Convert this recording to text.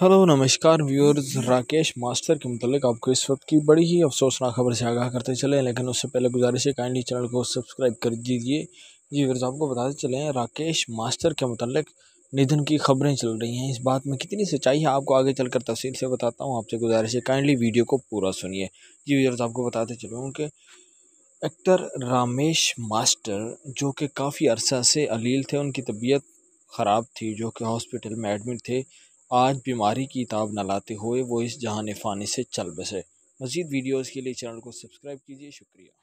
hello नमस्कार viewers Rakesh master के मतलब आपको इस वक्त की बड़ी ही अफसोसनाक खबर से आगाह करते चले लेकिन उससे पहले गुजारिश है काइंडली चैनल को सब्सक्राइब कर दीजिए जी व्यूर्स आपको बताते चले राकेश मास्टर के मतलब निधन की खबरें चल रही हैं इस बात में कितनी सच्चाई है आपको आगे चलकर तफसील से बताता हूँ आपसे गुजारिश है काइंडली वीडियो को पूरा सुनिए जी व्यूअर्स आपको बताते चलूँ कि एक्टर रामेश मास्टर जो कि काफ़ी अरसा से अलील थे उनकी तबीयत ख़राब थी जो कि हॉस्पिटल में एडमिट थे आज बीमारी की ताब न लाते हुए वो इस जहान फ़ानी से चल बसे मज़ीद वीडियोज़ के लिए चैनल को सब्सक्राइब कीजिए शुक्रिया